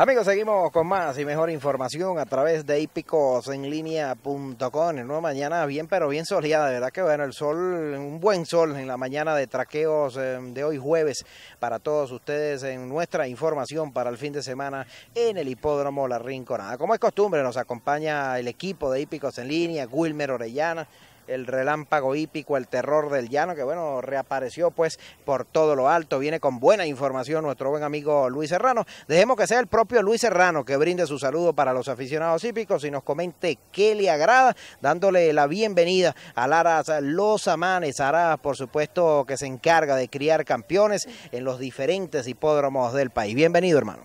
Amigos, seguimos con más y mejor información a través de hipicosenlinea.com. En una mañana bien, pero bien soleada, de verdad que bueno, el sol, un buen sol en la mañana de traqueos eh, de hoy jueves para todos ustedes en nuestra información para el fin de semana en el hipódromo La Rinconada. Como es costumbre, nos acompaña el equipo de Hípicos en Línea, Wilmer Orellana, el relámpago hípico, el terror del llano, que bueno, reapareció pues por todo lo alto. Viene con buena información nuestro buen amigo Luis Serrano. Dejemos que sea el propio Luis Serrano que brinde su saludo para los aficionados hípicos y nos comente qué le agrada, dándole la bienvenida a Lara Los Amanes. por supuesto, que se encarga de criar campeones en los diferentes hipódromos del país. Bienvenido, hermano.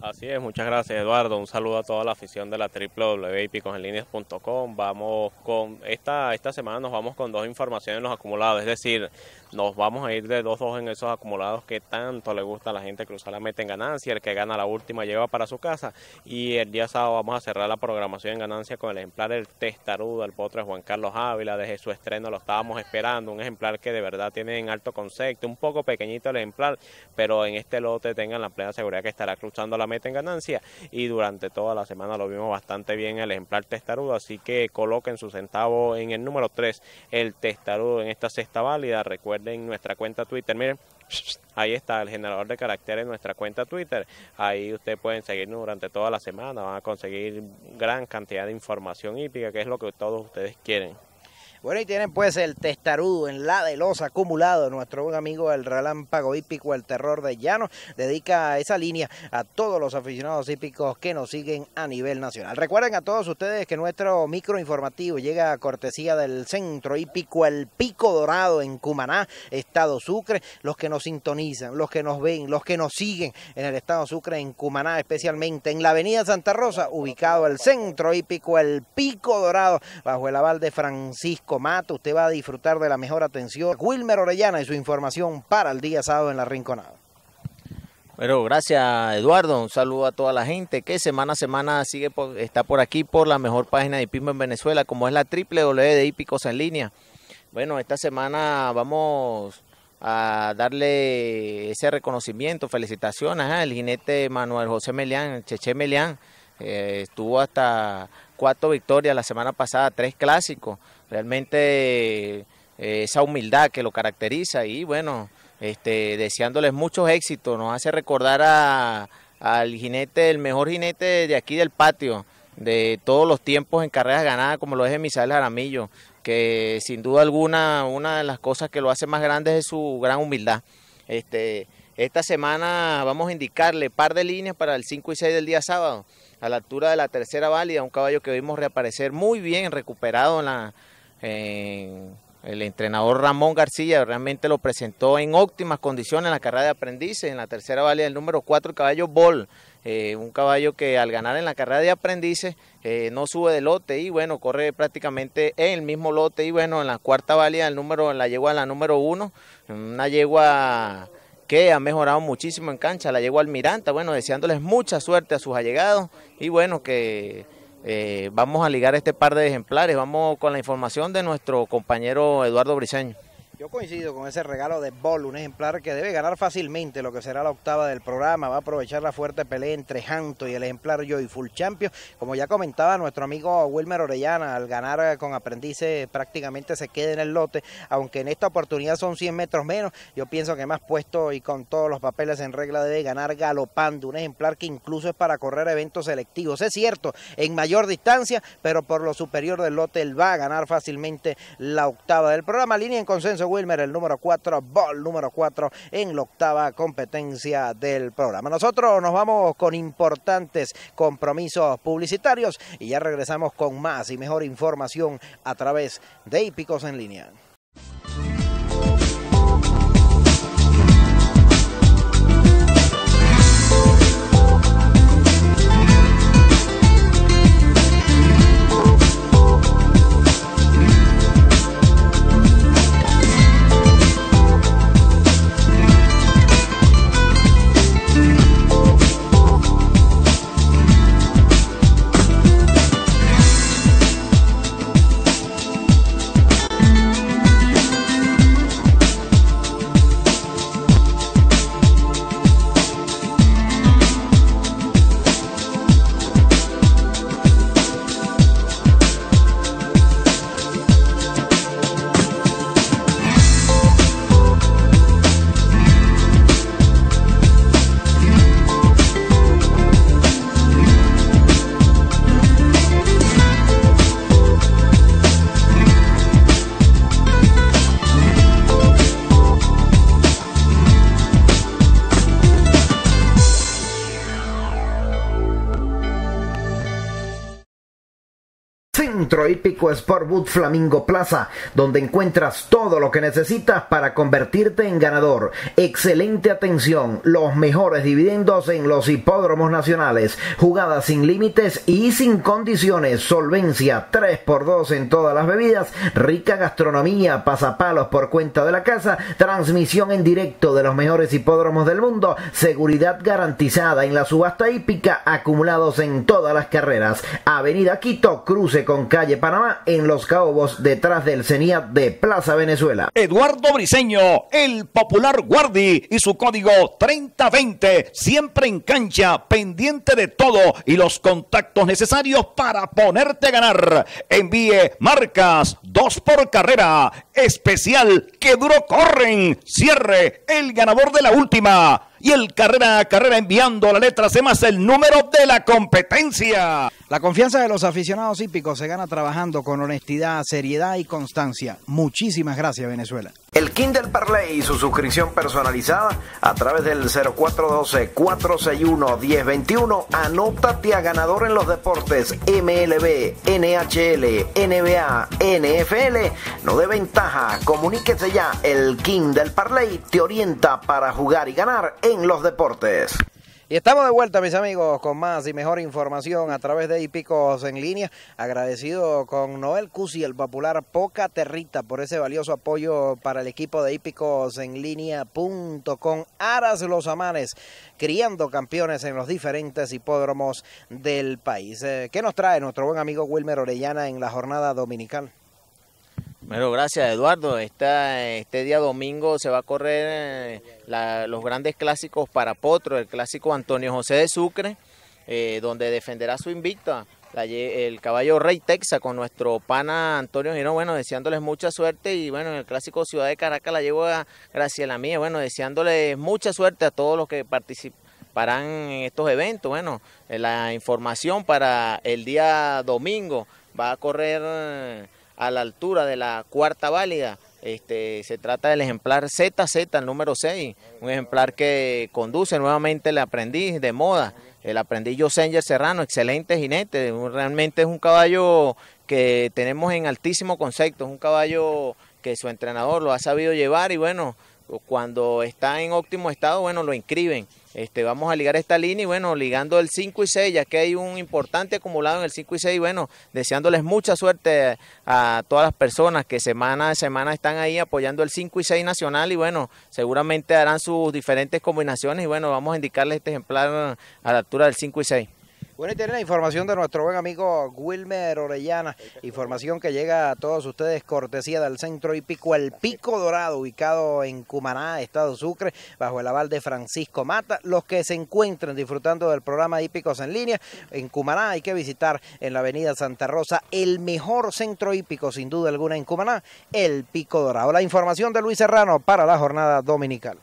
Así es, muchas gracias Eduardo. Un saludo a toda la afición de la www.picosenlineas.com. Vamos con esta esta semana nos vamos con dos informaciones en los acumulados, es decir, nos vamos a ir de dos dos en esos acumulados que tanto le gusta a la gente cruzar la meta en ganancia, el que gana la última lleva para su casa y el día sábado vamos a cerrar la programación en ganancia con el ejemplar del Testarudo, el potre Juan Carlos Ávila, desde su estreno lo estábamos esperando, un ejemplar que de verdad tiene en alto concepto, un poco pequeñito el ejemplar, pero en este lote tengan la plena seguridad que estará cruzando la meten ganancia y durante toda la semana lo vimos bastante bien el ejemplar testarudo, así que coloquen su centavo en el número 3, el testarudo en esta cesta válida. Recuerden nuestra cuenta Twitter, miren, Ahí está el generador de caracteres en nuestra cuenta Twitter. Ahí ustedes pueden seguirnos durante toda la semana. Van a conseguir gran cantidad de información hípica, que es lo que todos ustedes quieren. Bueno, y tienen pues el testarudo en la de los acumulados. nuestro buen amigo el relámpago hípico, el terror de llano, dedica esa línea a todos los aficionados hípicos que nos siguen a nivel nacional. Recuerden a todos ustedes que nuestro microinformativo llega a cortesía del centro hípico El Pico Dorado en Cumaná, Estado Sucre, los que nos sintonizan, los que nos ven, los que nos siguen en el Estado Sucre, en Cumaná, especialmente en la Avenida Santa Rosa, ubicado el centro hípico El Pico Dorado, bajo el aval de Francisco Mato, Usted va a disfrutar de la mejor atención. Wilmer Orellana y su información para el día sábado en la Rinconada. Bueno, gracias Eduardo, un saludo a toda la gente que semana a semana sigue está por aquí por la mejor página de hipismo en Venezuela, como es la W de Hípicos en línea. Bueno, esta semana vamos a darle ese reconocimiento, felicitaciones al ¿eh? jinete Manuel José Melián, Cheche Melián, eh, estuvo hasta cuatro victorias la semana pasada, tres clásicos. Realmente eh, esa humildad que lo caracteriza y bueno, este, deseándoles muchos éxitos, nos hace recordar a, al jinete, el mejor jinete de aquí del patio, de todos los tiempos en carreras ganadas, como lo es Misael Jaramillo, que sin duda alguna una de las cosas que lo hace más grande es su gran humildad. Este, esta semana vamos a indicarle par de líneas para el 5 y 6 del día sábado, a la altura de la tercera válida, un caballo que vimos reaparecer muy bien, recuperado en la el entrenador Ramón García realmente lo presentó en óptimas condiciones en la carrera de aprendices, en la tercera válida del número 4, el caballo Bol, eh, un caballo que al ganar en la carrera de aprendices eh, no sube de lote y bueno, corre prácticamente en el mismo lote y bueno, en la cuarta válida el número, la yegua la número 1, una yegua que ha mejorado muchísimo en cancha, la yegua Almiranta, bueno, deseándoles mucha suerte a sus allegados y bueno, que eh, vamos a ligar este par de ejemplares. Vamos con la información de nuestro compañero Eduardo Briseño. Yo coincido con ese regalo de Bol, un ejemplar que debe ganar fácilmente lo que será la octava del programa. Va a aprovechar la fuerte pelea entre Hanto y el ejemplar Joyful Champions, Como ya comentaba nuestro amigo Wilmer Orellana, al ganar con aprendices prácticamente se queda en el lote, aunque en esta oportunidad son 100 metros menos. Yo pienso que más puesto y con todos los papeles en regla debe ganar galopando, un ejemplar que incluso es para correr eventos selectivos. Es cierto, en mayor distancia, pero por lo superior del lote él va a ganar fácilmente la octava del programa. Línea en consenso. Wilmer, el número 4, ball número 4 en la octava competencia del programa. Nosotros nos vamos con importantes compromisos publicitarios y ya regresamos con más y mejor información a través de Hípicos en línea. Centro Hípico Sportwood Flamingo Plaza, donde encuentras todo lo que necesitas para convertirte en ganador. Excelente atención, los mejores dividendos en los hipódromos nacionales, jugadas sin límites y sin condiciones, solvencia 3x2 en todas las bebidas, rica gastronomía, pasapalos por cuenta de la casa, transmisión en directo de los mejores hipódromos del mundo, seguridad garantizada en la subasta hípica, acumulados en todas las carreras. Avenida Quito, cruce con calle Panamá, en Los Caobos, detrás del CENIAT de Plaza Venezuela. Eduardo Briseño, el popular guardi y su código 3020, siempre en cancha, pendiente de todo y los contactos necesarios para ponerte a ganar. Envíe marcas, dos por carrera, especial, que duro corren, cierre, el ganador de la última y el carrera a carrera enviando la letra C más el número de la competencia. La confianza de los aficionados hípicos se gana trabajando con honestidad, seriedad y constancia. Muchísimas gracias, Venezuela. El Kindle Parley y su suscripción personalizada a través del 0412-461-1021. Anótate a ganador en los deportes MLB, NHL, NBA, NFL. No de ventaja. Comuníquese ya. El King del Parley te orienta para jugar y ganar en los deportes. Y estamos de vuelta, mis amigos, con más y mejor información a través de Hípicos en línea. Agradecido con Noel Cusi, el popular Poca Territa, por ese valioso apoyo para el equipo de Hípicos en Línea. con Aras Los Amanes, criando campeones en los diferentes hipódromos del país. Eh, ¿Qué nos trae nuestro buen amigo Wilmer Orellana en la jornada dominical? Bueno, gracias Eduardo. este día domingo se va a correr eh, los grandes clásicos para Potro, el clásico Antonio José de Sucre, eh, donde defenderá su invicta el caballo Rey Texa con nuestro pana Antonio Girón, bueno, deseándoles mucha suerte y bueno, en el clásico Ciudad de Caracas la llevo a Graciela Mía, bueno, deseándoles mucha suerte a todos los que participarán en estos eventos, bueno, eh, la información para el día domingo va a correr a la altura de la cuarta válida. Este, se trata del ejemplar ZZ, el número 6, un ejemplar que conduce nuevamente el aprendiz de moda, el aprendiz Josenger Serrano, excelente jinete, realmente es un caballo que tenemos en altísimo concepto, es un caballo que su entrenador lo ha sabido llevar y bueno, cuando está en óptimo estado, bueno, lo inscriben. Este, vamos a ligar esta línea y bueno, ligando el 5 y 6, ya que hay un importante acumulado en el 5 y 6, bueno, deseándoles mucha suerte a todas las personas que semana a semana están ahí apoyando el 5 y 6 nacional y bueno, seguramente harán sus diferentes combinaciones y bueno, vamos a indicarles este ejemplar a la altura del 5 y 6. Bueno, y tiene la información de nuestro buen amigo Wilmer Orellana, información que llega a todos ustedes cortesía del Centro Hípico El Pico Dorado, ubicado en Cumaná, Estado Sucre, bajo el aval de Francisco Mata. Los que se encuentren disfrutando del programa Hípicos en Línea, en Cumaná hay que visitar en la avenida Santa Rosa el mejor centro hípico, sin duda alguna, en Cumaná, El Pico Dorado. La información de Luis Serrano para la jornada dominical.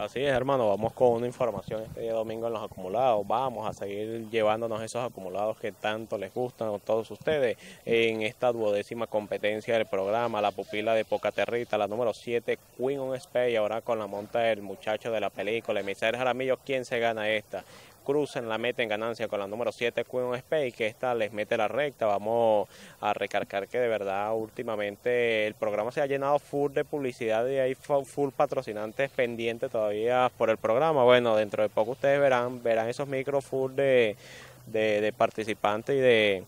Así es, hermano, vamos con una información este día domingo en los acumulados. Vamos a seguir llevándonos esos acumulados que tanto les gustan a todos ustedes en esta duodécima competencia del programa, la pupila de Pocaterrita, la número 7, Queen on Space, ahora con la monta del muchacho de la película, Emisario Jaramillo, ¿quién se gana esta? crucen la meta en ganancia con la número 7 Queen Space, que esta les mete la recta. Vamos a recargar que de verdad últimamente el programa se ha llenado full de publicidad y hay full patrocinantes pendientes todavía por el programa. Bueno, dentro de poco ustedes verán, verán esos micro full de, de, participantes y de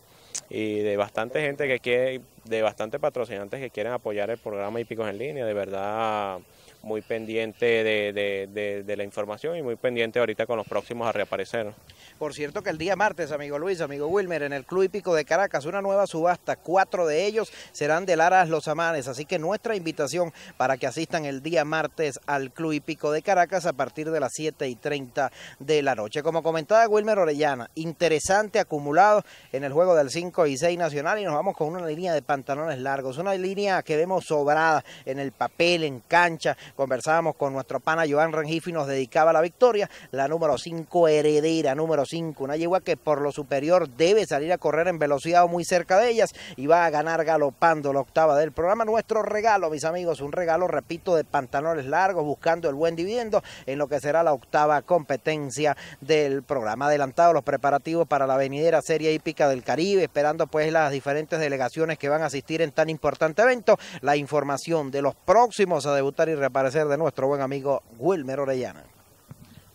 y de bastante gente que quiere, de bastante patrocinantes que quieren apoyar el programa y picos en Línea. De verdad, muy pendiente de, la información y muy pendiente ahorita con los próximos a reaparecer. Por cierto que el día martes, amigo Luis, amigo Wilmer, en el Club Hípico de Caracas, una nueva subasta, cuatro de ellos serán de Lara Los Amanes, así que nuestra invitación para que asistan el día martes al Club Hípico de Caracas a partir de las 7 y 30 de la noche. Como comentaba Wilmer Orellana, interesante acumulado en el juego del 5 y 6 nacional y nos vamos con una línea de pantalones largos, una línea que vemos sobrada en el papel, en cancha, Conversábamos con nuestro pana Joan Rengif y nos dedicaba la victoria. La número 5, heredera, número 5, una yegua que por lo superior debe salir a correr en velocidad o muy cerca de ellas y va a ganar galopando la octava del programa. Nuestro regalo, mis amigos, un regalo, repito, de pantalones largos, buscando el buen dividendo en lo que será la octava competencia del programa. Adelantado los preparativos para la venidera Serie Hípica del Caribe, esperando pues las diferentes delegaciones que van a asistir en tan importante evento. La información de los próximos a debutar y reparar parecer de nuestro buen amigo Wilmer Orellana.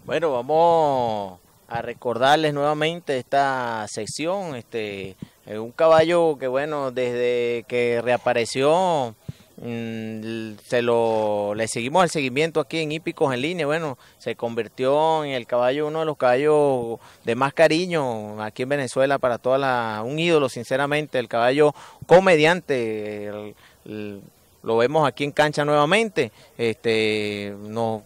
Bueno, vamos a recordarles nuevamente esta sección, este, eh, un caballo que bueno, desde que reapareció mm, se lo le seguimos el seguimiento aquí en hípicos en línea bueno se convirtió en el caballo uno de los caballos de más cariño aquí en Venezuela para toda la un ídolo sinceramente el caballo comediante lo vemos aquí en cancha nuevamente. Este, nos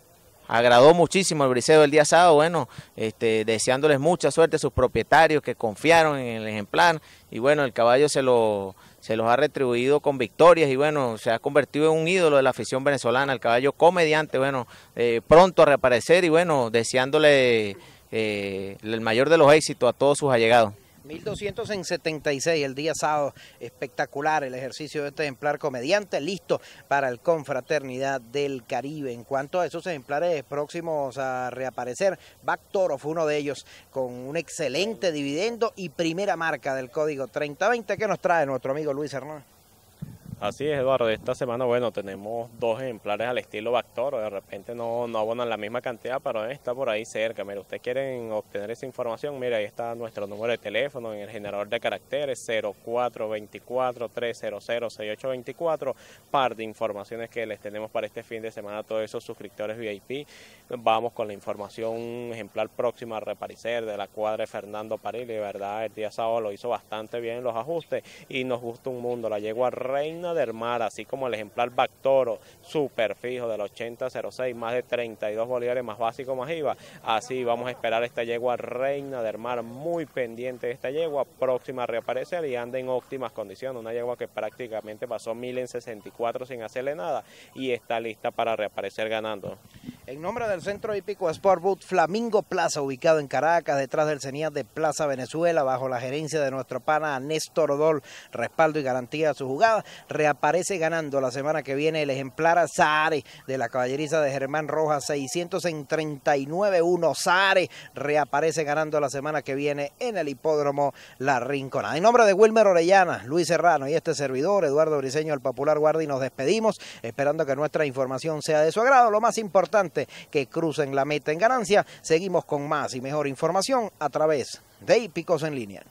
agradó muchísimo el briseo del día sábado, bueno, este, deseándoles mucha suerte a sus propietarios que confiaron en el ejemplar y bueno, el caballo se lo se los ha retribuido con victorias y bueno, se ha convertido en un ídolo de la afición venezolana, el caballo comediante, bueno, eh, pronto a reaparecer y bueno, deseándole eh, el mayor de los éxitos a todos sus allegados. 1.276 el día sábado. Espectacular el ejercicio de este ejemplar comediante, listo para el Confraternidad del Caribe. En cuanto a esos ejemplares próximos a reaparecer, Back fue uno de ellos con un excelente dividendo y primera marca del código 3020 que nos trae nuestro amigo Luis Hernández. Así es, Eduardo. Esta semana, bueno, tenemos dos ejemplares al estilo Bactor, De repente no, no abonan la misma cantidad, pero está por ahí cerca. Mira, ustedes quieren obtener esa información. Mire, ahí está nuestro número de teléfono en el generador de caracteres 0424-300-6824. Par de informaciones que les tenemos para este fin de semana a todos esos suscriptores VIP. Vamos con la información ejemplar próxima a reaparecer de la cuadra de Fernando Parili. De verdad, el día sábado lo hizo bastante bien los ajustes y nos gusta un mundo. La llegó a reina de hermar así como el ejemplar Bactoro, superfijo del 8006, más de 32 bolívares más básico más IVA. Así vamos a esperar esta yegua Reina de hermar muy pendiente de esta yegua, próxima a reaparecer y anda en óptimas condiciones. Una yegua que prácticamente pasó mil en 64 sin hacerle nada y está lista para reaparecer ganando. En nombre del Centro Hípico Sport Boot Flamingo Plaza, ubicado en Caracas, detrás del CENIAT de Plaza Venezuela, bajo la gerencia de nuestro pana Néstor Odol, respaldo y garantía a su jugada, reaparece ganando la semana que viene el ejemplar Sare de la caballeriza de Germán Rojas, 639 Sare 1 reaparece ganando la semana que viene en el hipódromo La Rincona. En nombre de Wilmer Orellana, Luis Serrano y este servidor, Eduardo Briseño, el Popular Guardi, nos despedimos, esperando que nuestra información sea de su agrado. Lo más importante, que crucen la meta en ganancia. Seguimos con más y mejor información a través de Hípicos en línea.